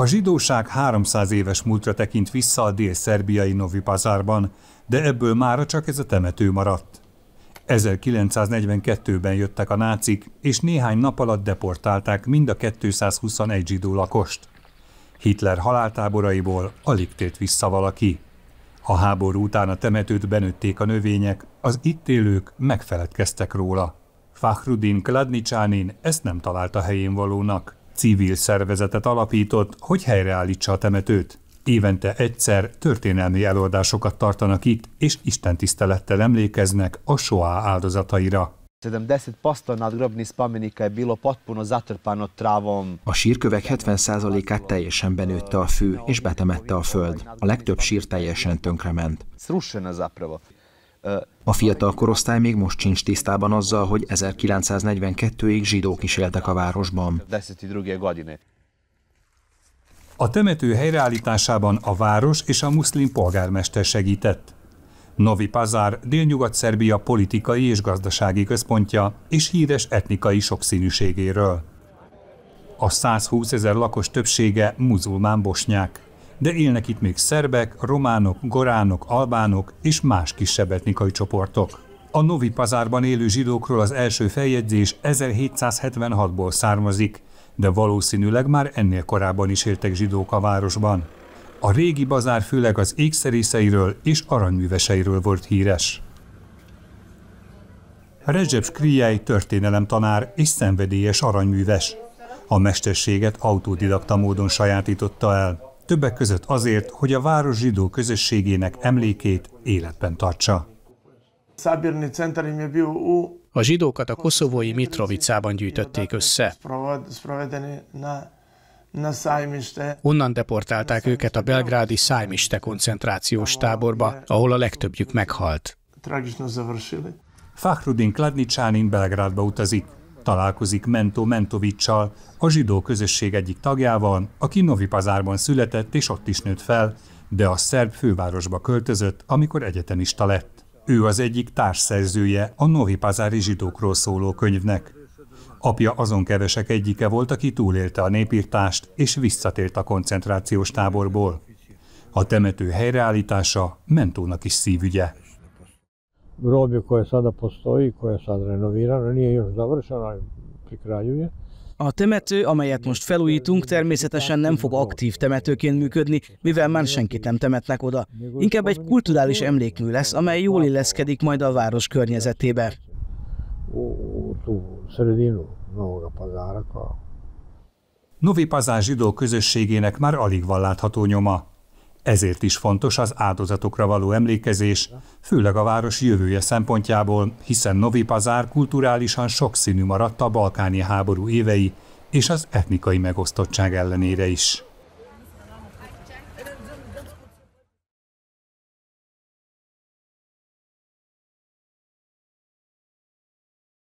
A zsidóság 300 éves múltra tekint vissza a dél-szerbiai Novi Pazárban, de ebből mára csak ez a temető maradt. 1942-ben jöttek a nácik, és néhány nap alatt deportálták mind a 221 zsidó lakost. Hitler haláltáboraiból alig tért vissza valaki. A háború után a temetőt benőtték a növények, az itt élők megfeledkeztek róla. Fahrudin Kladnicsánin ezt nem találta helyén valónak civil szervezetet alapított, hogy helyreállítsa a temetőt. Évente egyszer történelmi előadásokat tartanak itt, és istentisztelettel emlékeznek a Soá áldozataira. 70 A sírkövek 70%-át teljesen benőtte a fű, és betemette a föld. A legtöbb sír teljesen tönkrement. A fiatal korosztály még most sincs tisztában azzal, hogy 1942-ig zsidók is éltek a városban. A temető helyreállításában a város és a muszlim polgármester segített. Novi Pazar Délnyugat-Szerbia politikai és gazdasági központja és híres etnikai sokszínűségéről. A 120 ezer lakos többsége muzulmán bosnyák de élnek itt még szerbek, románok, goránok, albánok és más kisebb etnikai csoportok. A Novi Pazárban élő zsidókról az első feljegyzés 1776-ból származik, de valószínűleg már ennél korábban is éltek zsidók a városban. A régi bazár főleg az ékszerészeiről és aranyműveseiről volt híres. Recep történelem történelemtanár és szenvedélyes aranyműves. A mesterséget autodidakta módon sajátította el többek között azért, hogy a város zsidó közösségének emlékét életben tartsa. A zsidókat a koszovói Mitrovicában gyűjtötték össze. Onnan deportálták őket a belgrádi Szájmiste koncentrációs táborba, ahol a legtöbbjük meghalt. Fahrudin Kladnicsánin Belgrádba utazik találkozik Mento Mentovicsal, a zsidó közösség egyik tagjával, aki Novi Pazárban született és ott is nőtt fel, de a szerb fővárosba költözött, amikor egyetemista lett. Ő az egyik társszerzője a Novi Pazári zsidókról szóló könyvnek. Apja azon kevesek egyike volt, aki túlélte a népírtást és visszatért a koncentrációs táborból. A temető helyreállítása Mentónak is szívügye groblje koje sada postoji, koje je sad renovirano, nije još završeno, ali pri kraju je. A temető, amelyet most felújítunk, természetesen nem fog aktív temetőként működni, mivel már senkit nem temetnek oda. Inkább egy kulturális emlékmű lesz, amely jól illeszkedik majd a város környezetébe. Novi Pazár zsidó közösségének már alig van látható nyoma. Ezért is fontos az áldozatokra való emlékezés, főleg a város jövője szempontjából, hiszen Novi Pazár kulturálisan sokszínű maradt a balkáni háború évei és az etnikai megosztottság ellenére is.